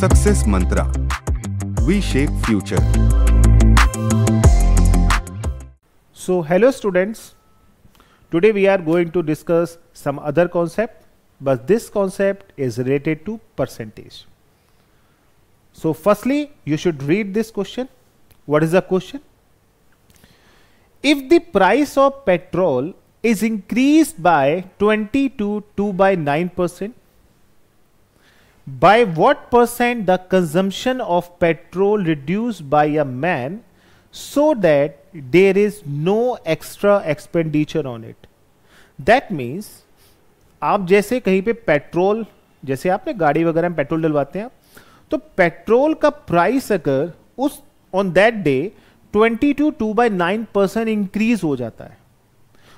Success Mantra We Shape Future. So, hello students. Today we are going to discuss some other concept, but this concept is related to percentage. So, firstly, you should read this question. What is the question? If the price of petrol is increased by 20 to 2 by 9 percent, by what percent the consumption of petrol reduce by a man so that there is no extra expenditure on it that means आप जैसे कहीं पे petrol जैसे आपने गाड़ी वगैरह में petrol डलवाते हैं तो पेट्रोल का प्राइस अगर उस on that day twenty two two by nine percent increase हो जाता है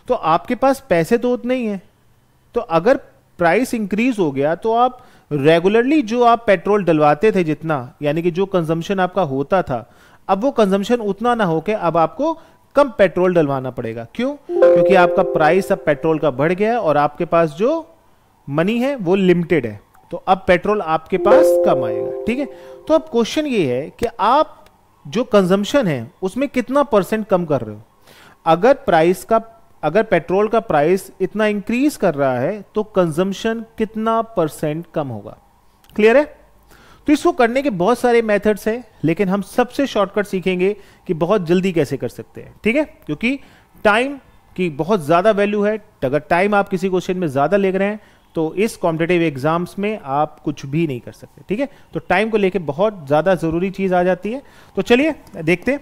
तो आपके पास पैसे तो उतने ही हैं तो अगर प्राइस इंक्रीज हो गया तो आप रेगुलरली जो आप पेट्रोल डलवाते थे जितना यानी कि जो कंजम्पशन आपका होता था अब वो कंजम्पशन उतना ना होके अब आपको कम पेट्रोल डलवाना पड़ेगा क्यों क्योंकि आपका प्राइस अब पेट्रोल का बढ़ गया है और आपके पास जो मनी है वो लिमिटेड है तो अब पेट्रोल आपके पास कम आएगा ठीक है तो अब क्वेश्चन ये है कि आप जो कंजम्पशन है उसमें कितना परसेंट कम कर रहे हो अगर प्राइस का अगर पेट्रोल का प्राइस इतना इंक्रीज कर रहा है तो कंजम्पशन कितना परसेंट कम होगा क्लियर है तो इसको करने के बहुत सारे मेथड्स हैं लेकिन हम सबसे शॉर्टकट सीखेंगे कि बहुत जल्दी कैसे कर सकते हैं ठीक है क्योंकि टाइम की बहुत ज़्यादा वैल्यू है तो अगर टाइम आप किसी क्वेश्चन में ज़्यादा ले रहे हैं तो इस कॉम्पिटेटिव एग्जाम्स में आप कुछ भी नहीं कर सकते ठीक है तो टाइम को लेकर बहुत ज़्यादा ज़रूरी चीज़ आ जाती है तो चलिए देखते हैं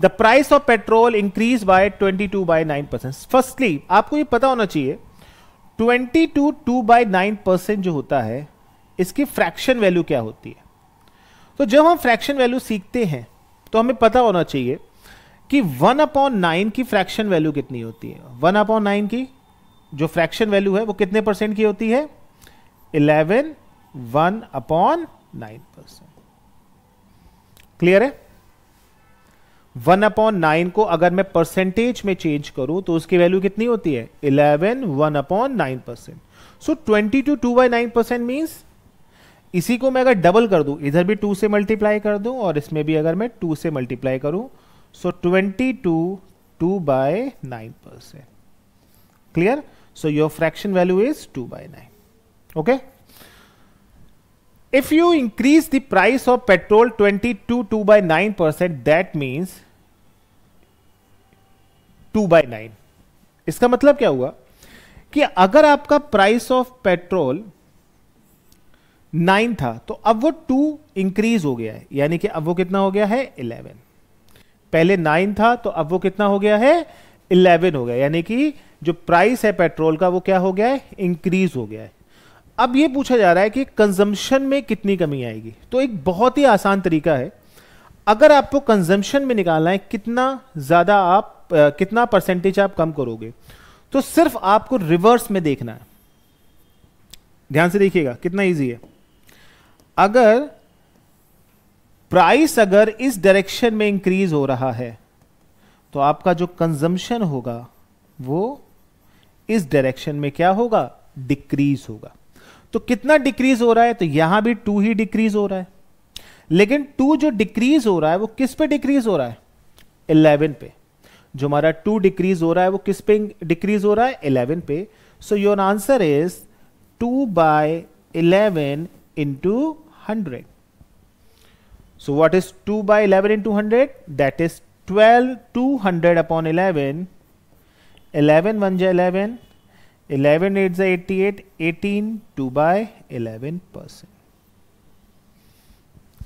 the price of petrol increase by 22 by 9 percent firstly आपको ये पता होना चाहिए 22 two two by nine percent जो होता है इसकी फ्रैक्शन वैल्यू क्या होती है तो जब हम फ्रैक्शन वैल्यू सीखते हैं तो हमें पता होना चाहिए कि वन अपॉन नाइन की फ्रैक्शन वैल्यू कितनी होती है वन अपॉन नाइन की जो फ्रैक्शन वैल्यू है वो कितने परसेंट की होती है eleven one upon nine percent clear है वन अपॉन नाइन को अगर मैं परसेंटेज में चेंज करूं तो उसकी वैल्यू कितनी होती है eleven one upon nine percent so twenty two two by nine percent means इसी को मैं अगर डबल कर दूं इधर भी टू से मल्टीप्लाई कर दूं और इसमें भी अगर मैं टू से मल्टीप्लाई करूं so twenty two two by nine percent clear so your fraction value is two by nine okay if you increase the price of petrol twenty two two by nine percent that means two by nine इसका मतलब क्या हुआ कि अगर आपका price of petrol nine था तो अब वो टू इंक्रीज हो गया है यानी कि अब वो कितना हो गया है इलेवन पहले नाइन था तो अब वो कितना हो गया है इलेवन हो गया यानी कि जो प्राइस है पेट्रोल का वो क्या हो गया है इंक्रीज हो गया है अब ये पूछा जा रहा है कि कंजम्पशन में कितनी कमी आएगी तो एक बहुत ही आसान तरीका है अगर आपको कंजम्पशन में निकालना है कितना ज़्यादा आप कितना परसेंटेज आप कम करोगे तो सिर्फ आपको रिवर्स में देखना है ध्यान से देखिएगा कितना इजी है अगर प्राइस अगर इस डायरेक्शन में इंक्रीज हो रहा है तो आपका जो कंजम्पशन होगा वो इस डायरेक्शन में क्या होगा डिक्रीज होगा तो कितना डिक्रीज हो रहा है तो यहां भी टू ही डिक्रीज हो रहा है लेकिन टू जो डिक्रीज हो रहा है वो किस पे डिक्रीज हो रहा है इलेवन पे जो हमारा टू डिक्रीज हो रहा है वो किस पे डिक्रीज हो रहा है इलेवन पे so your answer is two by eleven into hundred so what is two by eleven into hundred that is twelve two hundred upon eleven eleven one J eleven eleven eight J eighty eight eighteen two by eleven percent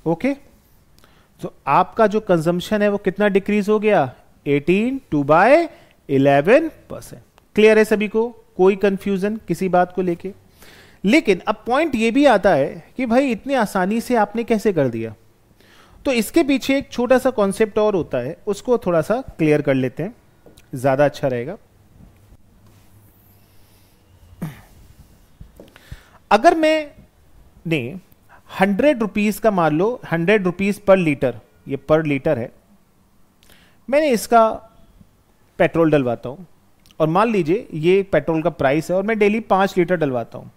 okay तो आपका जो consumption है वो कितना decrease हो गया eighteen two by eleven percent clear है सभी को कोई कंफ्यूजन किसी बात को लेके लेकिन अब पॉइंट ये भी आता है कि भाई इतनी आसानी से आपने कैसे कर दिया तो इसके पीछे एक छोटा सा कॉन्सेप्ट और होता है उसको थोड़ा सा क्लियर कर लेते हैं ज़्यादा अच्छा रहेगा अगर मैं ने हंड्रेड रुपीज़ का मान लो हंड्रेड रुपीज़ पर लीटर ये पर लीटर है मैंने इसका पेट्रोल डलवाता हूँ और मान लीजिए ये पेट्रोल का प्राइस है और मैं डेली पाँच लीटर डलवाता हूँ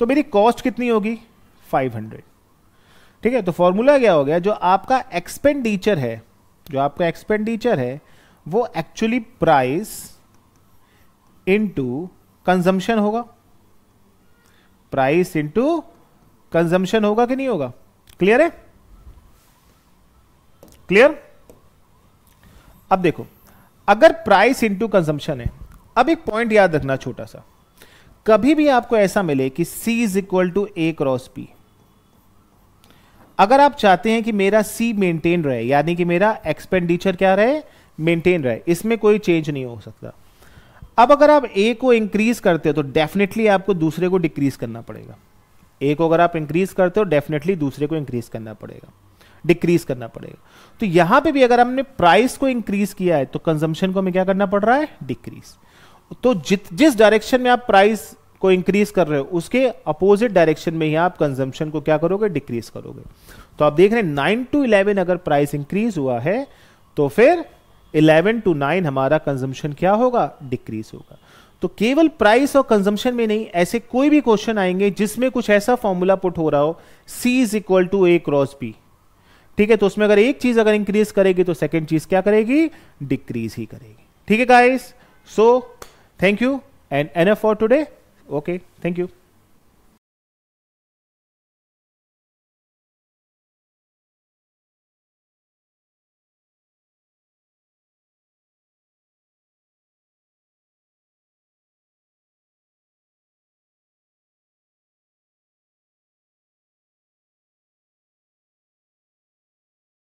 तो मेरी कॉस्ट कितनी होगी फाइव हंड्रेड ठीक है तो फॉर्मूला क्या हो गया जो आपका एक्सपेंडिचर है जो आपका एक्सपेंडिचर है वो एक्चुअली प्राइस इनटू कंजम्पशन होगा प्राइस इनटू कंजम्पशन होगा कि नहीं होगा क्लियर है क्लियर अब देखो अगर प्राइस इंटू कंजम्पशन है अब एक पॉइंट याद रखना छोटा सा कभी भी आपको ऐसा मिले कि C is equal to A cross P अगर आप चाहते हैं कि मेरा C मेंटेन रहे यानी कि मेरा एक्सपेंडिचर क्या रहे मेंटेन रहे इसमें कोई चेंज नहीं हो सकता अब अगर आप ए को इंक्रीज करते हो तो डेफिनेटली आपको दूसरे को डिक्रीज करना पड़ेगा ए को अगर आप इंक्रीज करते हो डेफिनेटली दूसरे को इंक्रीज करना पड़ेगा डिक्रीज करना पड़ेगा तो यहां पे भी अगर हमने प्राइस को इंक्रीज किया है तो कंजम्पशन को हमें क्या करना पड़ रहा है डिक्रीज तो जित जिस डायरेक्शन में आप प्राइस को इंक्रीज कर रहे हो उसके अपोजिट डायरेक्शन में ही आप कंजम्पशन को क्या करोगे डिक्रीज करोगे तो आप देख रहे हैं नाइन टू इलेवन अगर प्राइस इंक्रीज हुआ है तो फिर इलेवन टू नाइन हमारा कंजम्पशन क्या होगा डिक्रीज होगा तो केवल प्राइस और कंजम्पशन में नहीं ऐसे कोई भी क्वेश्चन आएंगे जिसमें कुछ ऐसा फॉर्मूला पुट हो रहा हो C is equal to A cross B ठीक है तो उसमें अगर एक चीज अगर इंक्रीज करेगी तो सेकेंड चीज क्या करेगी डिक्रीज ही करेगी ठीक है guys so thank you and N F for today okay thank you